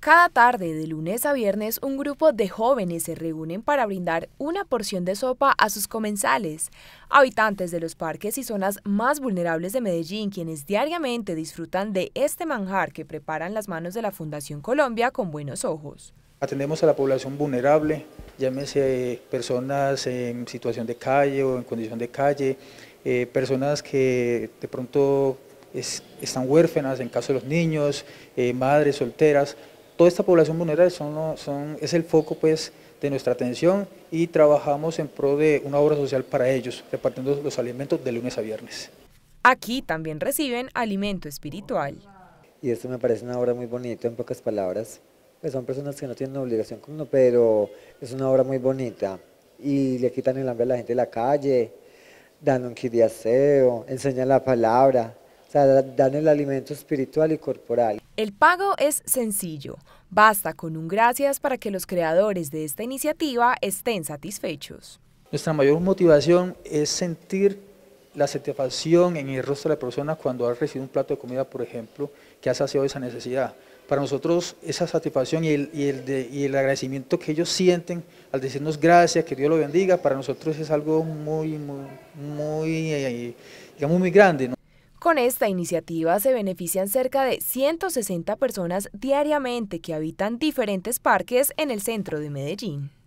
Cada tarde, de lunes a viernes, un grupo de jóvenes se reúnen para brindar una porción de sopa a sus comensales, habitantes de los parques y zonas más vulnerables de Medellín, quienes diariamente disfrutan de este manjar que preparan las manos de la Fundación Colombia con buenos ojos. Atendemos a la población vulnerable, llámese personas en situación de calle o en condición de calle, eh, personas que de pronto están huérfanas en caso de los niños, eh, madres solteras, toda esta población vulnerable es el foco pues, de nuestra atención y trabajamos en pro de una obra social para ellos, repartiendo los alimentos de lunes a viernes. Aquí también reciben alimento espiritual. Y esto me parece una obra muy bonita, en pocas palabras. Pues, son personas que no tienen obligación con uno, pero es una obra muy bonita. Y le quitan el hambre a la gente de la calle, dan un aseo, enseñan la palabra, o sea, dan el alimento espiritual y corporal. El pago es sencillo. Basta con un gracias para que los creadores de esta iniciativa estén satisfechos. Nuestra mayor motivación es sentir la satisfacción en el rostro de la persona cuando ha recibido un plato de comida, por ejemplo, que ha saciado esa necesidad. Para nosotros esa satisfacción y el, el agradecimiento que ellos sienten al decirnos gracias, que Dios lo bendiga, para nosotros es algo muy, muy, muy, eh, digamos, muy grande. Con esta iniciativa se benefician cerca de 160 personas diariamente que habitan diferentes parques en el centro de Medellín.